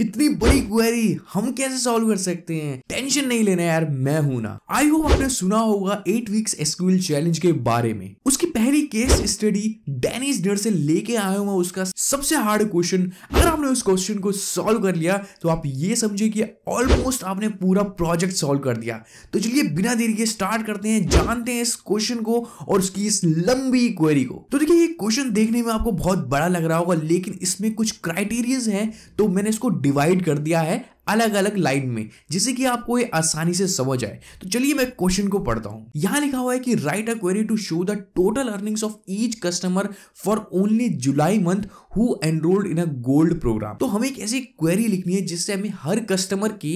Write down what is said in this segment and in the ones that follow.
इतनी बड़ी क्वेरी हम कैसे सॉल्व कर सकते हैं टेंशन नहीं लेना यार मैं हूं ना आई होप आपने सुना होगा एट वीक्स एसक्यूएल चैलेंज के बारे में उसकी पहली केस स्टडी डेनिस डर से लेके आया हुआ उसका सबसे हार्ड क्वेश्चन अगर आपने उस क्वेश्चन को सॉल्व कर लिया तो आप ये समझे कि ऑलमोस्ट आपने पूरा प्रोजेक्ट सॉल्व कर दिया तो चलिए बिना देरी के स्टार्ट करते हैं जानते हैं इस क्वेश्चन को और उसकी इस लंबी क्वेरी को तो देखिए ये क्वेश्चन देखने में आपको बहुत बड़ा लग रहा होगा लेकिन इसमें कुछ क्राइटेरियाज हैं तो मैंने इसको डिवाइड कर दिया है अलग अलग लाइन में जिससे कि आपको ये आसानी से समझ आए तो चलिए मैं क्वेश्चन को पढ़ता हूं यहां लिखा हुआ है कि write a query to show the total earnings of each customer for only July month who enrolled in a gold programme तो हमें एक ऐसी क्वेरी लिखनी है जिससे हमें हर कस्टमर की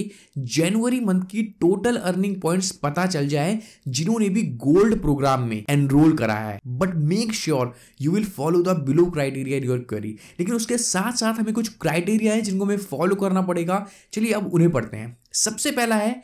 जनवरी मंथ की टोटल अर्निंग पॉइंट्स पता चल जाए जिन्होंने भी गोल्ड प्रोग्राम में एनरोल कराया है but make sure you will follow the below criteria in your query लेकिन उसके साथ साथ हमें कुछ क्राइटेरिया है जिनको हमें फॉलो करना पड़ेगा चलिए चलिए अब उन्हें पढ़ते हैं सबसे पहला है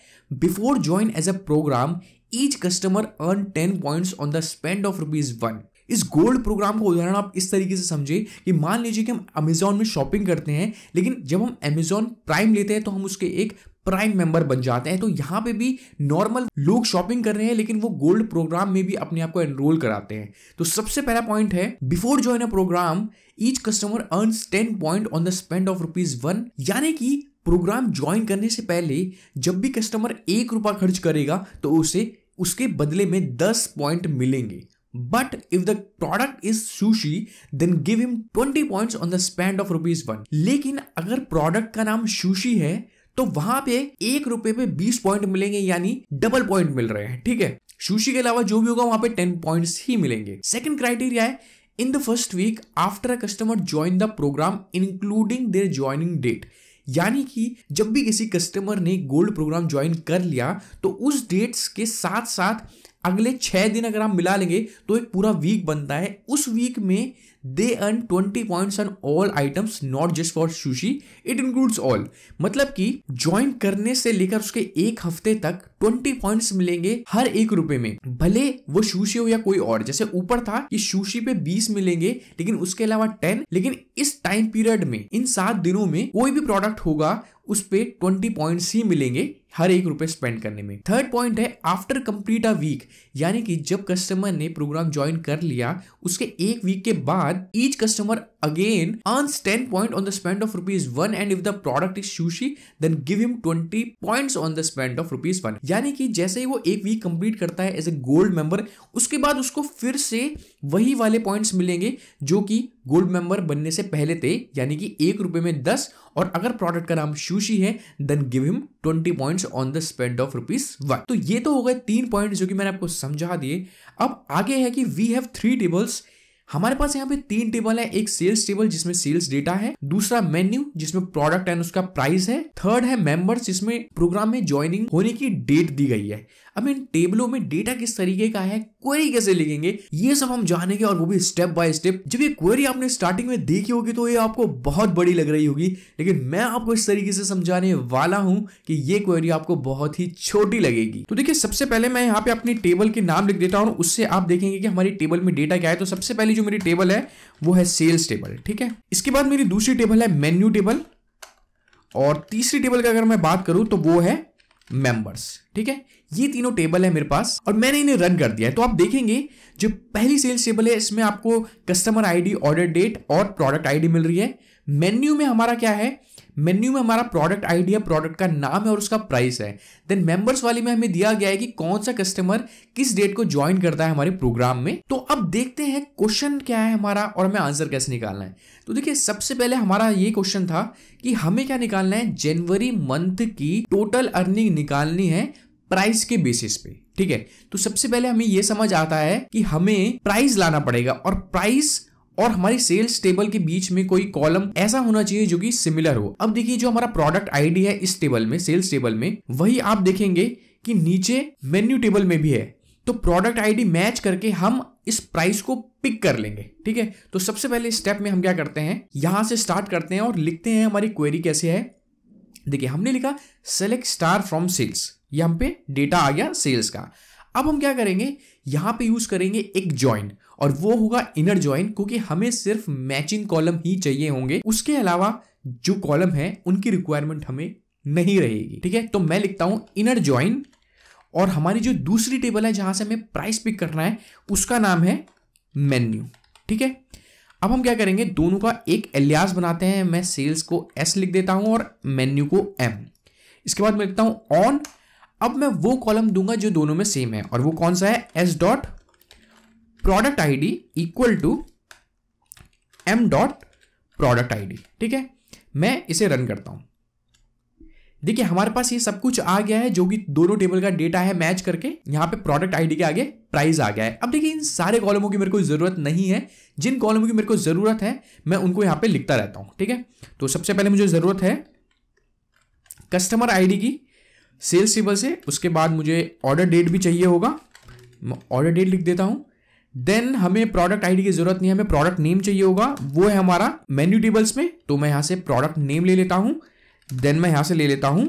before join as a programme each customer earn ten point on the spend of rupees one इस गोल्ड प्रोग्राम को उदाहरण आप इस तरीके से समझिए कि मान लीजिए कि हम अमेजोन में शॉपिंग करते हैं लेकिन जब हम अमेजोन प्राइम लेते हैं तो हम उसके एक प्राइम मेंबर बन जाते हैं तो यहाँ पे भी नॉर्मल लोग शॉपिंग कर रहे हैं लेकिन वो गोल्ड प्रोग्राम में भी अपने आप को एनरोल कराते हैं तो सबसे पहला पॉइंट है before join a programme each customer earn ten point on the spend of rupees one यानी कि प्रोग्राम ज्वाइन करने से पहले जब भी कस्टमर एक रुपया खर्च करेगा तो उसे उसके बदले में दस पॉइंट मिलेंगे but if the product is sushi then give him twenty point on the spend of rupees one लेकिन अगर प्रोडक्ट का नाम सुशी है तो वहां पे एक रुपए पे बीस पॉइंट मिलेंगे यानी डबल पॉइंट मिल रहे हैं ठीक है सुशी के अलावा जो भी होगा वहां पे टेन पॉइंट ही मिलेंगे सेकेंड क्राइटेरिया है in the first week after a customer join the program including their joining date यानी कि जब भी किसी कस्टमर ने गोल्ड प्रोग्राम ज्वाइन कर लिया तो उस डेट्स के साथ साथ अगले छः दिन अगर आप मिला लेंगे तो एक पूरा वीक बनता है उस वीक में they earn twenty point on all items not just for sushi it includes all मतलब कि ज्वाइन करने से लेकर उसके एक हफ्ते तक 20 पॉइंट मिलेंगे हर एक रुपए में भले वो सुशी हो या कोई और जैसे ऊपर था कि सुशी पे 20 मिलेंगे लेकिन उसके अलावा 10 लेकिन इस टाइम पीरियड में इन सात दिनों में कोई भी प्रोडक्ट होगा उस पर ट्वेंटी पॉइंट ही मिलेंगे हर एक रुपये स्पेंड करने में थर्ड पॉइंट है आफ्टर कंप्लीट अ वीक यानी कि जब कस्टमर ने प्रोग्राम ज्वाइन कर लिया उसके एक वीक के बाद each customer again earns 10 point on the spend of rupees 1 and if the product is sushi then give him 20 points on the spend of rupees 1 यानी कि जैसे ही वो एक वीक कंप्लीट करता है एज ए गोल्ड मेंबर उसके बाद उसको फिर से वही वाले पॉइंट्स मिलेंगे जो कि गोल्ड मेंबर बनने से पहले थे यानी कि एक रुपए में दस और अगर प्रोडक्ट का नाम शूशी है then give him twenty points on the spend of rupees one तो ये तो हो गए तीन पॉइंट्स जो कि मैंने आपको समझा दिए अब आगे है कि वी हैव थ्री टेबल्स हमारे पास यहाँ पे तीन टेबल है एक सेल्स टेबल जिसमें सेल्स डेटा है दूसरा मेन्यू जिसमें प्रोडक्ट एंड उसका प्राइस है थर्ड है मेंबर्स जिसमें प्रोग्राम में ज्वाइनिंग होने की डेट दी गई है अब इन टेबलों में डेटा किस तरीके का है क्वेरी कैसे लिखेंगे ये सब हम जानेंगे और वो भी स्टेप बाय स्टेप जब ये क्वेरी आपने स्टार्टिंग में देखी होगी तो ये आपको बहुत बड़ी लग रही होगी लेकिन मैं आपको इस तरीके से समझाने वाला हूं कि ये क्वेरी आपको बहुत ही छोटी लगेगी तो देखिए सबसे पहले मैं यहाँ पे अपनी टेबल के नाम लिख देता हूँ उससे आप देखेंगे कि हमारी टेबल में डेटा क्या है तो सबसे पहले जो मेरी टेबल है वो है सेल्स टेबल ठीक है इसके बाद मेरी दूसरी टेबल है मेन्यू टेबल और तीसरी टेबल का अगर मैं बात करूं तो वो है मेंबर्स ठीक है ये तीनों टेबल है मेरे पास और मैंने इन्हें रन कर दिया है तो आप देखेंगे जो पहली सेल्स टेबल है इसमें आपको कस्टमर आईडी ऑर्डर डेट और प्रोडक्ट आईडी मिल रही है मेन्यू में हमारा क्या है मेन्यू में हमारा प्रोडक्ट आईडी है प्रोडक्ट का नाम है और उसका प्राइस है देन मेंबर्स वाली में हमें दिया गया है कि कौन सा कस्टमर किस डेट को ज्वाइन करता है हमारे प्रोग्राम में तो अब देखते हैं क्वेश्चन क्या है हमारा और हमें आंसर कैसे निकालना है तो देखिए सबसे पहले हमारा ये क्वेश्चन था कि हमें क्या निकालना है जनवरी मंथ की टोटल अर्निंग निकालनी है प्राइस के बेसिस पे ठीक है तो सबसे पहले हमें यह समझ आता है कि हमें प्राइस लाना पड़ेगा और प्राइस और हमारी सेल्स टेबल के बीच में कोई कॉलम ऐसा होना चाहिए जो कि सिमिलर हो अब देखिए जो हमारा प्रोडक्ट आईडी है इस टेबल में सेल्स टेबल में वही आप देखेंगे कि नीचे मेन्यू टेबल में भी है तो प्रोडक्ट आईडी मैच करके हम इस प्राइस को पिक कर लेंगे ठीक है तो सबसे पहले स्टेप में हम क्या करते हैं यहां से स्टार्ट करते हैं और लिखते हैं हमारी क्वेरी कैसे है देखिए हमने लिखा सेलेक्ट स्टार फ्रॉम सेल्स ये हम पे डेटा आ गया सेल्स का अब हम क्या करेंगे यहां पे यूज करेंगे एक ज्वाइन और वो होगा इनर ज्वाइन क्योंकि हमें सिर्फ मैचिंग कॉलम ही चाहिए होंगे उसके अलावा जो कॉलम है उनकी रिक्वायरमेंट हमें नहीं रहेगी ठीक है तो मैं लिखता हूं इनर ज्वाइन और हमारी जो दूसरी टेबल है जहां से हमें प्राइस पिक करना है उसका नाम है मेन्यू ठीक है अब हम क्या करेंगे दोनों का एक एलियास बनाते हैं मैं सेल्स को एस लिख देता हूं और मेन्यू को एम इसके बाद मैं लिखता हूं ऑन अब मैं वो कॉलम दूंगा जो दोनों में सेम है और वो कौन सा है S dot product ID equal to M dot product ID ठीक है मैं इसे रन करता हूं देखिए हमारे पास ये सब कुछ आ गया है जो कि दोनों टेबल का डेटा है मैच करके यहां पे प्रोडक्ट आईडी के आगे प्राइस आ गया है अब देखिए इन सारे कॉलमों की मेरे को ज़रूरत नहीं है जिन कॉलमों की मेरे को ज़रूरत है मैं उनको यहां पे लिखता रहता हूं ठीक है तो सबसे पहले मुझे ज़रूरत है कस्टमर आईडी की सेल्स टेबल से उसके बाद मुझे ऑर्डर डेट भी चाहिए होगा ऑर्डर डेट लिख देता हूं देन हमें प्रोडक्ट आईडी की जरूरत नहीं हमें प्रोडक्ट नेम चाहिए होगा वो है हमारा मेन्यू टेबल्स में तो मैं यहां से प्रोडक्ट नेम ले लेता हूं देन मैं यहां से ले लेता हूं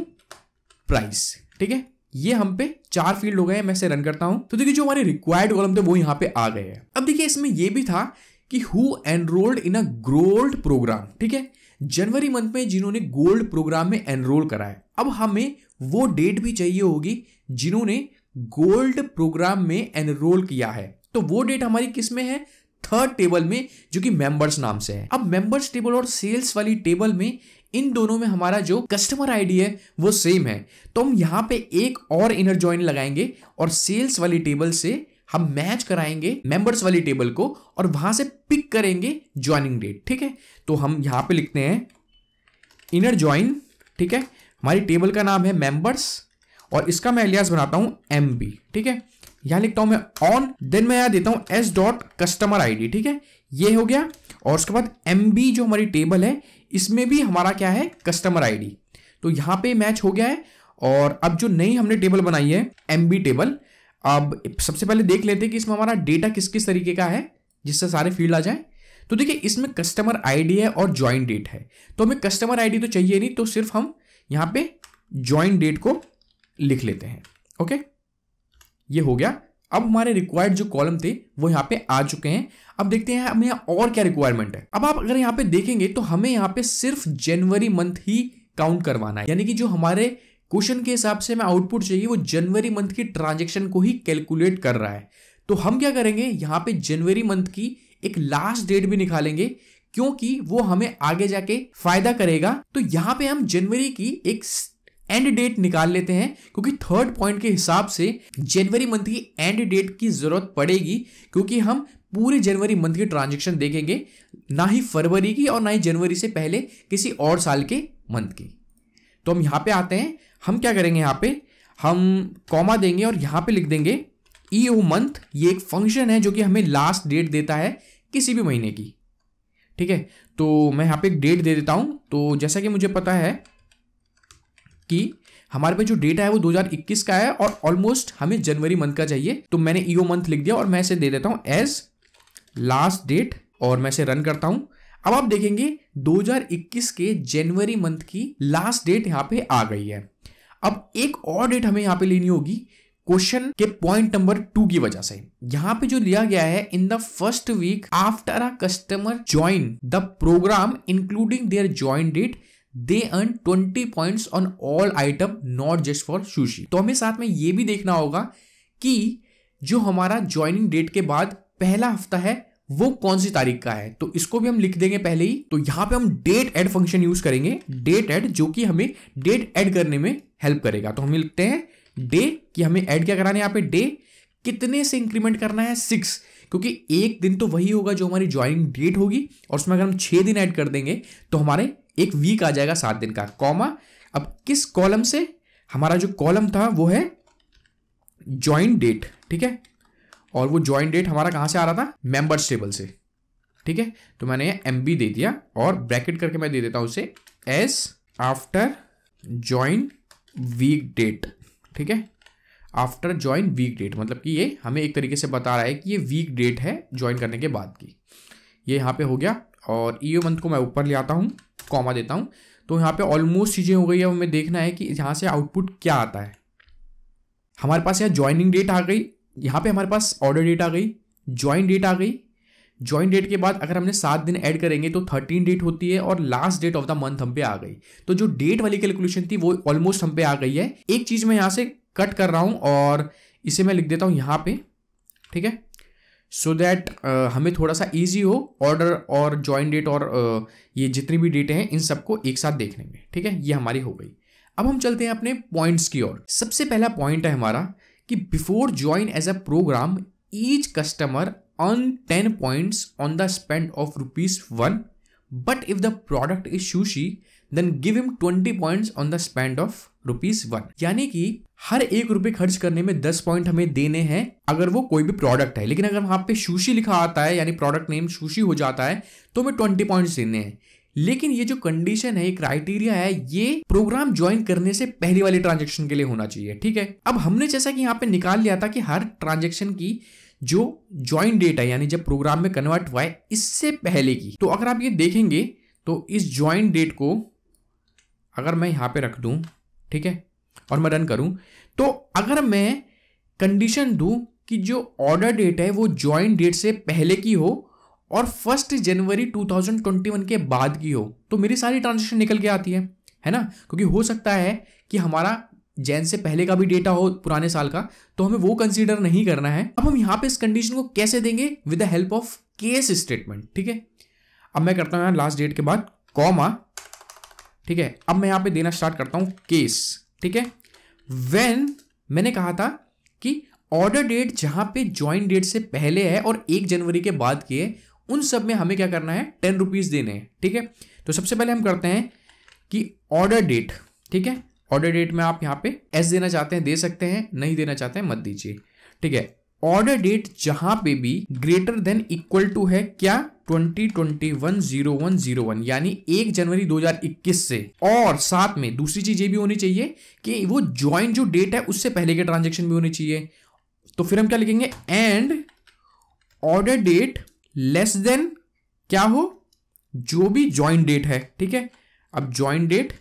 प्राइस ठीक है ये हम पे चार फील्ड हो गए मैं से रन करता हूं तो देखिए जो हमारे रिक्वायर्ड कॉलम थे वो यहां पे आ गए हैं अब देखिए इसमें ये भी था कि who enrolled in a gold program ठीक है जनवरी मंथ में जिन्होंने गोल्ड प्रोग्राम में एनरोल करा है अब हमें वो डेट भी चाहिए होगी जिन्होंने गोल्ड प्रोग्राम में एनरोल किया है तो वो डेट हमारी किस में है थर्ड टेबल में जो कि मेंबर्स नाम से है अब मेंबर्स टेबल और सेल्स वाली टेबल में इन दोनों में हमारा जो कस्टमर आईडी है वो सेम है तो हम यहाँ पे एक और इनर ज्वाइन लगाएंगे और सेल्स वाली टेबल से हम मैच कराएंगे मेंबर्स वाली टेबल को और वहां से पिक करेंगे ज्वाइनिंग डेट ठीक है तो हम यहाँ पे लिखते हैं इनर ज्वाइन ठीक है हमारी टेबल का नाम है मेंबर्स और इसका मैं एलियास बनाता हूँ एम ठीक है यहां लिखता हूं मैं ऑन देन मैं यहां देता हूं एस डॉट कस्टमर आईडी ठीक है ये हो गया और उसके बाद एम जो हमारी टेबल है इसमें भी हमारा क्या है कस्टमर आईडी तो यहां पे मैच हो गया है और अब जो नई हमने टेबल बनाई है एम टेबल अब सबसे पहले देख लेते हैं कि इसमें हमारा डेटा किस किस तरीके का है जिससे सारे फील्ड आ जाए तो देखिए इसमें कस्टमर आईडी है और ज्वाइन डेट है तो हमें कस्टमर आईडी तो चाहिए नहीं तो सिर्फ हम यहां पे ज्वाइन डेट को लिख लेते हैं ओके ये हो गया अब हमारे रिक्वायर्ड जो कॉलम थे वो यहाँ पे आ चुके हैं अब देखते हैं हमें और क्या रिक्वायरमेंट है अब आप अगर यहाँ पे देखेंगे तो हमें यहाँ पे सिर्फ जनवरी मंथ ही काउंट करवाना है यानी कि जो हमारे क्वेश्चन के हिसाब से हमें आउटपुट चाहिए वो जनवरी मंथ की ट्रांजेक्शन को ही कैलकुलेट कर रहा है तो हम क्या करेंगे यहाँ पे जनवरी मंथ की एक लास्ट डेट भी निकालेंगे क्योंकि वो हमें आगे जाके फायदा करेगा तो यहाँ पे हम जनवरी की एक एंड डेट निकाल लेते हैं क्योंकि थर्ड पॉइंट के हिसाब से जनवरी मंथ की एंड डेट की जरूरत पड़ेगी क्योंकि हम पूरे जनवरी मंथ की ट्रांजेक्शन देखेंगे ना ही फरवरी की और ना ही जनवरी से पहले किसी और साल के मंथ की तो हम यहाँ पे आते हैं हम क्या करेंगे यहाँ पे हम कॉमा देंगे और यहाँ पे लिख देंगे ई ओ मंथ ये एक फंक्शन है जो कि हमें लास्ट डेट देता है किसी भी महीने की ठीक है तो मैं यहाँ पे एक डेट दे देता हूँ तो जैसा कि मुझे पता है कि हमारे पे जो डेटा है वो 2021 का है और ऑलमोस्ट हमें जनवरी मंथ का चाहिए तो मैंने ईओ e मंथ लिख दिया और मैं इसे दे देता हूँ एज लास्ट डेट और मैं इसे रन करता हूँ अब आप देखेंगे 2021 के जनवरी मंथ की लास्ट डेट यहाँ पे आ गई है अब एक और डेट हमें यहाँ पे लेनी होगी क्वेश्चन के पॉइंट नंबर टू की वजह से यहाँ पे जो लिया गया है in the first week after a customer join the program including their join date they earn twenty point on all item not just for sushi तो हमें साथ में ये भी देखना होगा कि जो हमारा ज्वाइनिंग डेट के बाद पहला हफ्ता है वो कौन सी तारीख का है तो इसको भी हम लिख देंगे पहले ही तो यहां पे हम डेट एड फंक्शन यूज करेंगे डेट एड जो कि हमें डेट एड करने में हेल्प करेगा तो हम लिखते हैं डे कि हमें ऐड क्या कराना है यहाँ पे डे कितने से इंक्रीमेंट करना है सिक्स क्योंकि एक दिन तो वही होगा जो हमारी ज्वाइनिंग डेट होगी और उसमें अगर हम छह दिन ऐड कर देंगे तो हमारे एक वीक आ जाएगा सात दिन का कॉमा अब किस कॉलम से हमारा जो कॉलम था वो है ज्वाइंट डेट ठीक है और वो ज्वाइंट डेट हमारा कहाँ से आ रहा था मेंबर्स टेबल से ठीक है तो मैंने एम बी दे दिया और ब्रैकेट करके मैं दे देता हूँ उसे S after join week date ठीक है आफ्टर ज्वाइन वीक डेट मतलब कि ये हमें एक तरीके से बता रहा है कि ये वीक डेट है ज्वाइन करने के बाद की ये यहाँ पे हो गया और ई ओ मंथ को मैं ऊपर ले आता हूँ कॉमा देता हूँ तो यहाँ पे ऑलमोस्ट चीज़ें हो गई है हमें देखना है कि यहाँ से आउटपुट क्या आता है हमारे पास यहाँ ज्वाइनिंग डेट आ गई यहाँ पे हमारे पास ऑर्डर डेट आ गई ज्वाइन डेट आ गई ज्वाइन डेट के बाद अगर हमने सात दिन ऐड करेंगे तो थर्टीन डेट होती है और last date of the month हम पे आ गई तो जो डेट वाली कैलकुलेशन थी वो ऑलमोस्ट हम पे आ गई है एक चीज़ मैं यहाँ से कट कर रहा हूँ और इसे मैं लिख देता हूँ यहाँ पे ठीक है सो so दैट uh, हमें थोड़ा सा ईजी हो ऑर्डर और ज्वाइन डेट और uh, ये जितनी भी डेटें हैं इन सबको एक साथ देखने में ठीक है ये हमारी हो गई अब हम चलते हैं अपने पॉइंट्स की ओर सबसे पहला पॉइंट है हमारा कि before join as a programme each customer on ten points on the spend of rupees one but if the product is sushi then give him twenty points on the spend of rupees one यानी कि हर एक रुपए खर्च करने में दस point हमें देने हैं अगर वो कोई भी प्रोडक्ट है लेकिन अगर वहां पे सुशी लिखा आता है यानी प्रोडक्ट नेम सुशी हो जाता है तो हमें ट्वेंटी पॉइंट्स देने हैं लेकिन ये जो कंडीशन है क्राइटेरिया है ये प्रोग्राम ज्वाइन करने से पहले वाले ट्रांजेक्शन के लिए होना चाहिए ठीक है अब हमने जैसा कि यहाँ पे निकाल लिया था कि हर ट्रांजेक्शन की जो ज्वाइन डेट है यानी जब प्रोग्राम में कन्वर्ट हुआ है इससे पहले की तो अगर आप ये देखेंगे तो इस ज्वाइन डेट को अगर मैं यहाँ पे रख दूं ठीक है और मैं रन करूं तो अगर मैं कंडीशन दूं कि जो ऑर्डर डेट है वो ज्वाइन डेट से पहले की हो और फर्स्ट जनवरी 2021 के बाद की हो तो मेरी सारी ट्रांजेक्शन निकल के आती है है ना क्योंकि हो सकता है कि हमारा जैन से पहले का भी डेटा हो पुराने साल का तो हमें वो कंसीडर नहीं करना है अब हम यहाँ पे इस कंडीशन को कैसे देंगे with the help of case statement ठीक है अब मैं करता हूँ यहाँ लास्ट डेट के बाद कॉमा ठीक है अब मैं यहां पे देना स्टार्ट करता हूं केस ठीक है वेन मैंने कहा था कि ऑर्डर डेट जहां पे ज्वाइन डेट से पहले है और एक जनवरी के बाद की है उन सब में हमें क्या करना है टेन रुपीज़ देने ठीक है तो सबसे पहले हम करते हैं कि ऑर्डर डेट ठीक है ऑर्डर डेट में आप यहां पे एस देना चाहते हैं दे सकते हैं नहीं देना चाहते हैं मत दीजिए ठीक है ऑर्डर डेट जहां पे भी ग्रेटर देन इक्वल टू है क्या twenty twenty one zero one zero one यानी एक जनवरी इक्कीस से और साथ में दूसरी चीज ये भी होनी चाहिए कि वो ज्वाइन जो डेट है उससे पहले के ट्रांजेक्शन भी होने चाहिए तो फिर हम क्या लिखेंगे and order date less than क्या हो जो भी ज्वाइन डेट है ठीक है अब ज्वाइन डेट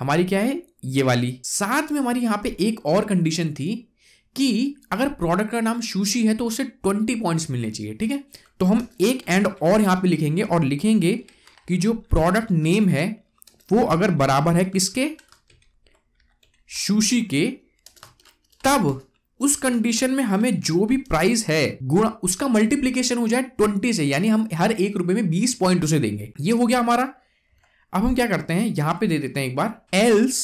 हमारी क्या है ये वाली साथ में हमारी यहां पे एक और कंडीशन थी कि अगर प्रोडक्ट का नाम शूशी है तो उसे ट्वेंटी पॉइंट्स मिलने चाहिए ठीक है तो हम एक एंड और यहाँ पे लिखेंगे और लिखेंगे कि जो प्रोडक्ट नेम है वो अगर बराबर है किसके सुशी के तब उस कंडीशन में हमें जो भी प्राइस है गुणा उसका मल्टीप्लीकेशन हो जाए ट्वेंटी से यानी हम हर एक रुपए में बीस पॉइंट उसे देंगे ये हो गया हमारा अब हम क्या करते हैं यहां पे दे देते हैं एक बार एल्स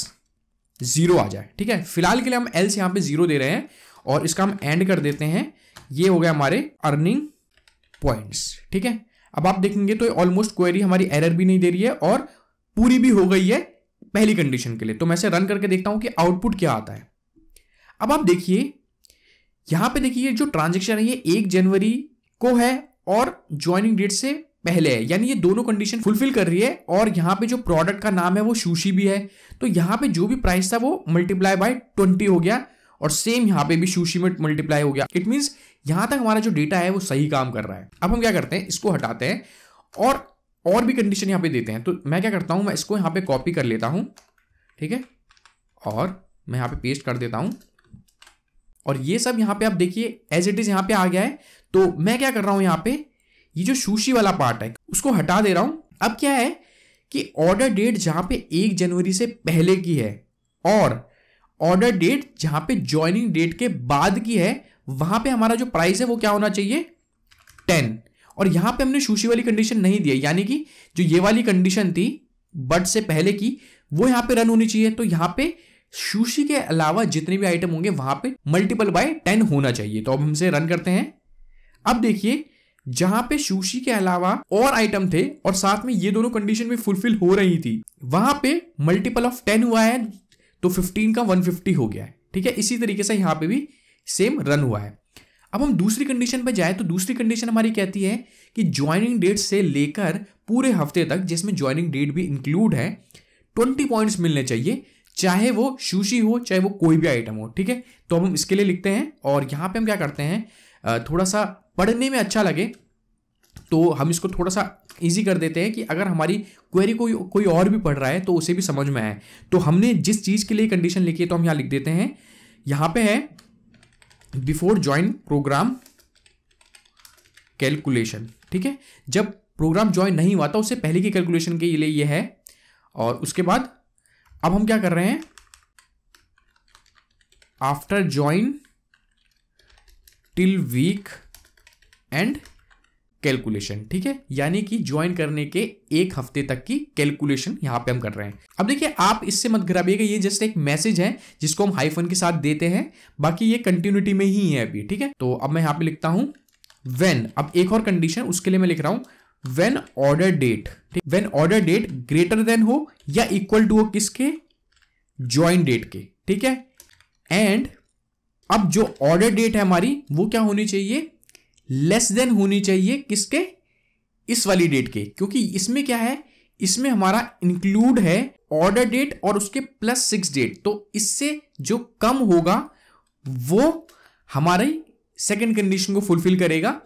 जीरो आ जाए ठीक है फिलहाल के लिए हम एल्स यहां पे जीरो दे रहे हैं और इसका हम एंड कर देते हैं ये हो गया हमारे अर्निंग पॉइंट्स ठीक है अब आप देखेंगे तो ऑलमोस्ट क्वेरी हमारी एरर भी नहीं दे रही है और पूरी भी हो गई है पहली कंडीशन के लिए तो मैं इसे रन करके देखता हूं कि आउटपुट क्या आता है अब आप देखिए यहां पे देखिए जो ट्रांजेक्शन है ये एक जनवरी को है और ज्वाइनिंग डेट से पहले है यानी ये दोनों कंडीशन फुलफिल कर रही है और यहां पे जो प्रोडक्ट का नाम है वो सुशी भी है तो यहां पे जो भी प्राइस था वो मल्टीप्लाई बाय ट्वेंटी हो गया और सेम यहां पे भी सुशी में मल्टीप्लाई हो गया इट मीन यहां तक हमारा जो डेटा है वो सही काम कर रहा है अब हम क्या करते हैं इसको हटाते हैं और और भी कंडीशन यहां पे देते हैं तो मैं क्या करता हूं मैं इसको यहां पे कॉपी कर लेता हूं ठीक है और मैं यहां पे पेस्ट कर देता हूं और ये सब यहां पे आप देखिए एज इट इज यहां पे आ गया है तो मैं क्या कर रहा हूं यहां पे ये जो सुशी वाला पार्ट है उसको हटा दे रहा हूं अब क्या है कि ऑर्डर डेट जहां पे एक जनवरी से पहले की है और ऑर्डर डेट जहां पे ज्वाइनिंग डेट के बाद की है वहां पे हमारा जो प्राइस है वो क्या होना चाहिए टेन और यहां पे हमने सुशी वाली कंडीशन नहीं दी यानी कि जो ये वाली कंडीशन थी बट से पहले की वो यहां पे रन होनी चाहिए तो यहां पे सुशी के अलावा जितने भी आइटम होंगे वहां पे मल्टीपल बाय टेन होना चाहिए तो अब हमसे रन करते हैं अब देखिए जहां पे सुशी के अलावा और आइटम थे और साथ में ये दोनों कंडीशन भी फुलफिल हो रही थी वहां पे मल्टीपल ऑफ टेन हुआ है तो फिफ्टीन का वन फिफ्टी हो गया है ठीक है इसी तरीके से यहां पे भी सेम रन हुआ है अब हम दूसरी कंडीशन पर जाए तो दूसरी कंडीशन हमारी कहती है कि ज्वाइनिंग डेट से लेकर पूरे हफ्ते तक जिसमें ज्वाइनिंग डेट भी इंक्लूड है ट्वेंटी पॉइंट्स मिलने चाहिए चाहे वो शूशी हो चाहे वो कोई भी आइटम हो ठीक है तो अब हम इसके लिए लिखते हैं और यहाँ पे हम क्या करते हैं थोड़ा सा पढ़ने में अच्छा लगे तो हम इसको थोड़ा सा इजी कर देते हैं कि अगर हमारी क्वेरी कोई कोई और भी पढ़ रहा है तो उसे भी समझ में आए तो हमने जिस चीज़ के लिए कंडीशन लिखी है तो हम यहाँ लिख देते हैं यहाँ पे है बिफोर ज्वाइन प्रोग्राम कैलकुलेशन ठीक है जब प्रोग्राम ज्वाइन नहीं हुआ था उससे पहले की कैलकुलेशन के लिए ये है और उसके बाद अब हम क्या कर रहे हैं after join till week end calculation ठीक है यानी कि ज्वाइन करने के एक हफ्ते तक की कैलकुलेशन यहाँ पे हम कर रहे हैं अब देखिए आप इससे मत घबराइएगा ये जस्ट एक मैसेज है जिसको हम हाइफन के साथ देते हैं बाकी ये कंटिन्यूटी में ही है अभी ठीक है तो अब मैं यहाँ पे लिखता हूँ वेन अब एक और कंडीशन उसके लिए मैं लिख रहा हूँ वेन ऑर्डर डेट ठीक when order date greater than हो या इक्वल टू हो किसके ज्वाइन डेट के ठीक है एंड अब जो ऑर्डर डेट है हमारी वो क्या होनी चाहिए लेस देन होनी चाहिए किसके इस वाली डेट के क्योंकि इसमें क्या है इसमें हमारा इंक्लूड है ऑर्डर डेट और उसके प्लस सिक्स डेट तो इससे जो कम होगा वो हमारी सेकेंड कंडीशन को फुलफिल करेगा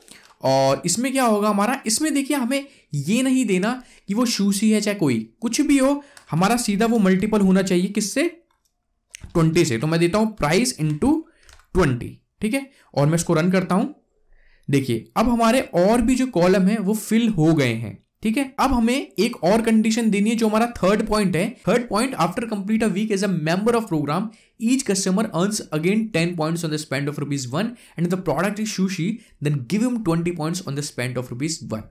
और इसमें क्या होगा हमारा इसमें देखिए हमें ये नहीं देना कि वो शूज ही है चाहे कोई कुछ भी हो हमारा सीधा वो मल्टीपल होना चाहिए किससे ट्वेंटी से तो मैं देता हूं प्राइस इंटू ट्वेंटी ठीक है और मैं इसको रन करता हूं देखिए अब हमारे और भी जो कॉलम है वो फिल हो गए हैं ठीक है अब हमें एक और कंडीशन देनी है जो हमारा थर्ड पॉइंट है third point after complete a week as a member of program each customer earns again ten points on the spend of rupees one and the product is sushi then give him twenty 20 on the spend of rupees one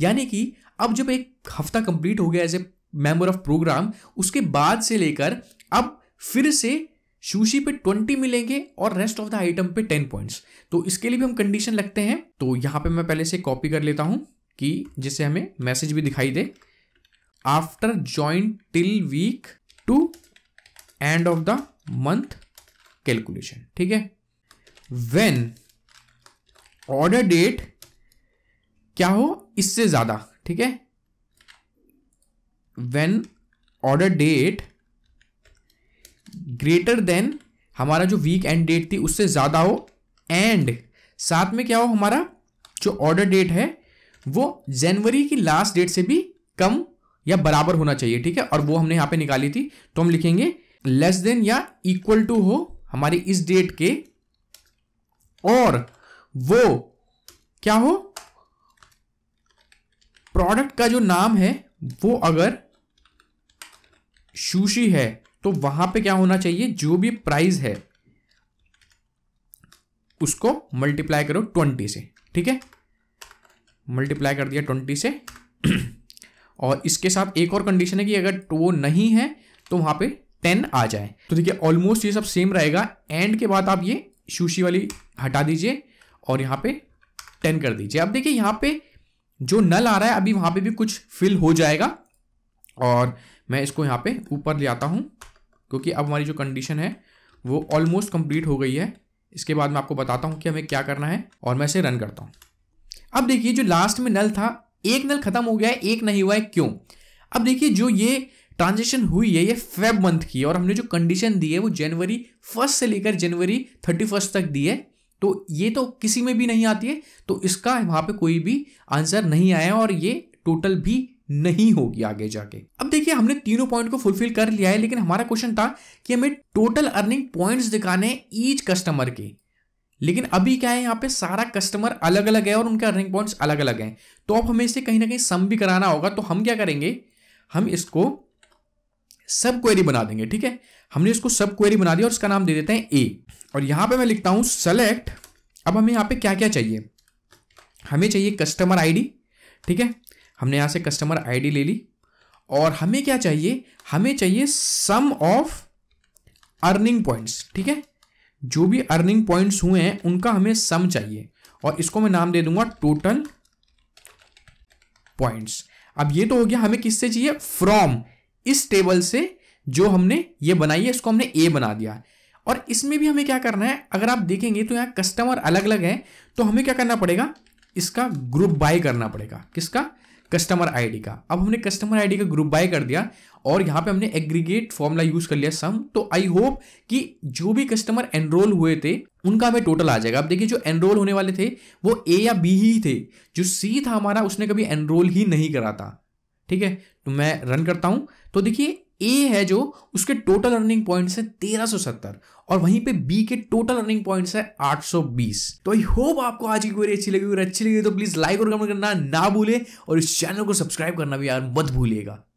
यानी कि अब जब एक हफ्ता complete हो गया as a member of program उसके बाद से लेकर अब फिर से सुशी पे ट्वेंटी मिलेंगे और रेस्ट ऑफ द आइटम पे टेन पॉइंट्स तो इसके लिए भी हम कंडीशन लगते हैं तो यहाँ पे मैं पहले से कॉपी कर लेता हूँ कि जिससे हमें मैसेज भी दिखाई दे after join till week to end of the month calculation ठीक है वेन ऑर्डर डेट क्या हो इससे ज्यादा ठीक है when order date greater than हमारा जो वीक एंड डेट थी उससे ज़्यादा हो एंड साथ में क्या हो हमारा जो ऑर्डर डेट है वो जनवरी की लास्ट डेट से भी कम या बराबर होना चाहिए ठीक है और वो हमने यहाँ पे निकाली थी तो हम लिखेंगे लेस देन या इक्वल टू हो हमारी इस डेट के और वो क्या हो प्रोडक्ट का जो नाम है वो अगर शूशी है तो वहां पे क्या होना चाहिए जो भी प्राइस है उसको मल्टीप्लाई करो ट्वेंटी से ठीक है मल्टीप्लाई कर दिया ट्वेंटी से और इसके साथ एक और कंडीशन है कि अगर वो नहीं है तो वहां पे टेन आ जाए तो देखिए ऑलमोस्ट ये सब सेम रहेगा एंड के बाद आप ये शूशी वाली हटा दीजिए और यहां पे टेन कर दीजिए अब देखिए यहां पे जो नल आ रहा है अभी वहां पे भी कुछ फिल हो जाएगा और मैं इसको यहाँ पे ऊपर ले आता हूँ क्योंकि अब हमारी जो कंडीशन है वो ऑलमोस्ट कंप्लीट हो गई है इसके बाद मैं आपको बताता हूँ कि हमें क्या करना है और मैं इसे रन करता हूँ अब देखिए जो लास्ट में नल था एक नल खत्म हो गया है एक नहीं हुआ है क्यों अब देखिए जो ये ट्रांजेक्शन हुई है ये फेब मंथ की है और हमने जो कंडीशन दी है वो जनवरी फर्स्ट से लेकर जनवरी थर्टी फर्स्ट तक दी है तो ये तो किसी में भी नहीं आती है तो इसका वहाँ पे कोई भी आंसर नहीं आया और ये टोटल भी नहीं होगी आगे जाके अब देखिए हमने तीनों पॉइंट को फुलफिल कर लिया है लेकिन हमारा क्वेश्चन था कि हमें टोटल अर्निंग पॉइंट्स दिखाने ईच कस्टमर के लेकिन अभी क्या है यहाँ पे सारा कस्टमर अलग अलग है और उनके अर्निंग पॉइंट्स अलग अलग हैं तो अब हमें इसे कहीं ना कहीं सम भी कराना होगा तो हम क्या करेंगे हम इसको सब क्वेरी बना देंगे ठीक है हमने इसको सब क्वेरी बना दी और इसका नाम दे देते हैं ए और यहां पे मैं लिखता हूं सेलेक्ट अब हमें यहाँ पे क्या क्या चाहिए हमें चाहिए कस्टमर आईडी ठीक है हमने यहाँ से कस्टमर आईडी ले ली और हमें क्या चाहिए हमें चाहिए सम ऑफ अर्निंग पॉइंट्स ठीक है जो भी अर्निंग पॉइंट्स हुए हैं उनका हमें सम चाहिए और इसको मैं नाम दे दूंगा टोटल पॉइंट्स अब ये तो हो गया हमें किससे चाहिए फ्रॉम इस टेबल से जो हमने ये बनाई है इसको हमने ए बना दिया और इसमें भी हमें क्या करना है अगर आप देखेंगे तो यहाँ कस्टमर अलग अलग है तो हमें क्या करना पड़ेगा इसका ग्रुप बाय करना पड़ेगा किसका कस्टमर आईडी का अब हमने कस्टमर आईडी का ग्रुप बाय कर दिया और यहाँ पे हमने एग्रीगेट फॉर्मूला यूज कर लिया सम तो आई होप कि जो भी कस्टमर एनरोल हुए थे उनका हमें टोटल आ जाएगा अब देखिए जो एनरोल होने वाले थे वो ए या बी ही थे जो सी था हमारा उसने कभी एनरोल ही नहीं करा था ठीक है तो मैं रन करता हूँ तो देखिए ए है जो उसके टोटल अर्निंग पॉइंट्स है सत्तर और वहीं पे बी के टोटल अर्निंग पॉइंट्स है 820 तो आई होप आपको आज की क्वेरी अच्छी लगी अगर अच्छी लगी तो प्लीज लाइक और कमेंट करना ना भूले और इस चैनल को सब्सक्राइब करना भी यार मत भूलिएगा